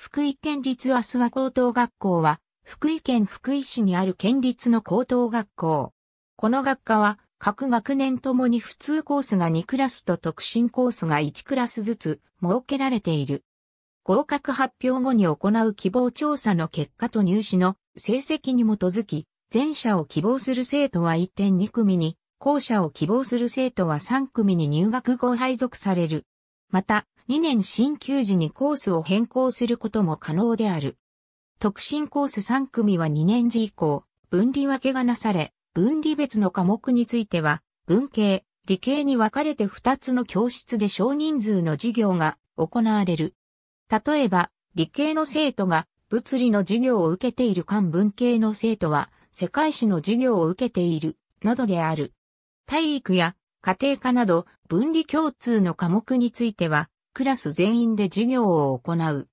福井県立阿諏訪高等学校は、福井県福井市にある県立の高等学校。この学科は、各学年ともに普通コースが2クラスと特進コースが1クラスずつ設けられている。合格発表後に行う希望調査の結果と入試の成績に基づき、前者を希望する生徒は1.2組に、後者を希望する生徒は3組に入学後配属される。また、2年新旧時にコースを変更することも可能である。特進コース3組は2年時以降、分離分けがなされ、分離別の科目については、文系、理系に分かれて2つの教室で少人数の授業が行われる。例えば、理系の生徒が物理の授業を受けている間文系の生徒は世界史の授業を受けている、などである。体育や家庭科など分離共通の科目についてはクラス全員で授業を行う。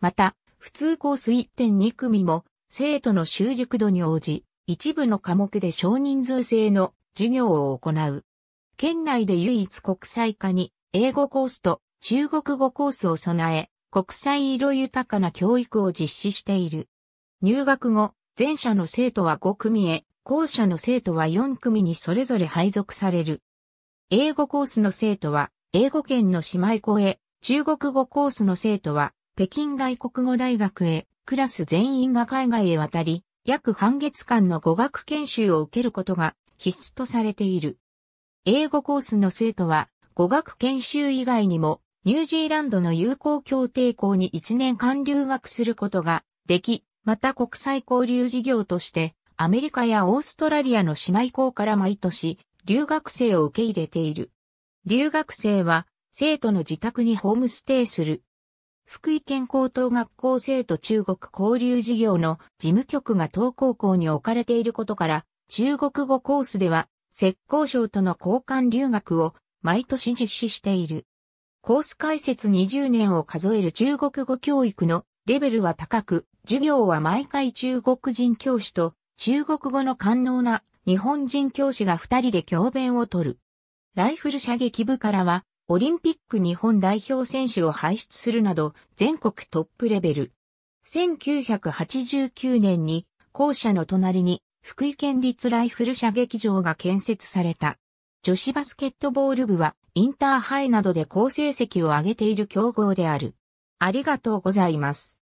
また、普通コース1.2組も、生徒の習熟度に応じ、一部の科目で少人数制の授業を行う。県内で唯一国際科に、英語コースと中国語コースを備え、国際色豊かな教育を実施している。入学後、前者の生徒は5組へ、後者の生徒は4組にそれぞれ配属される。英語コースの生徒は、英語圏の姉妹校へ、中国語コースの生徒は、北京外国語大学へ、クラス全員が海外へ渡り、約半月間の語学研修を受けることが必須とされている。英語コースの生徒は、語学研修以外にも、ニュージーランドの友好協定校に1年間留学することができ、また国際交流事業として、アメリカやオーストラリアの姉妹校から毎年、留学生を受け入れている。留学生は生徒の自宅にホームステイする。福井県高等学校生徒中国交流事業の事務局が東高校に置かれていることから、中国語コースでは、浙江省との交換留学を毎年実施している。コース開設20年を数える中国語教育のレベルは高く、授業は毎回中国人教師と中国語の官能な日本人教師が2人で教鞭をとる。ライフル射撃部からは、オリンピック日本代表選手を輩出するなど、全国トップレベル。1989年に、校舎の隣に、福井県立ライフル射撃場が建設された。女子バスケットボール部は、インターハイなどで好成績を上げている強豪である。ありがとうございます。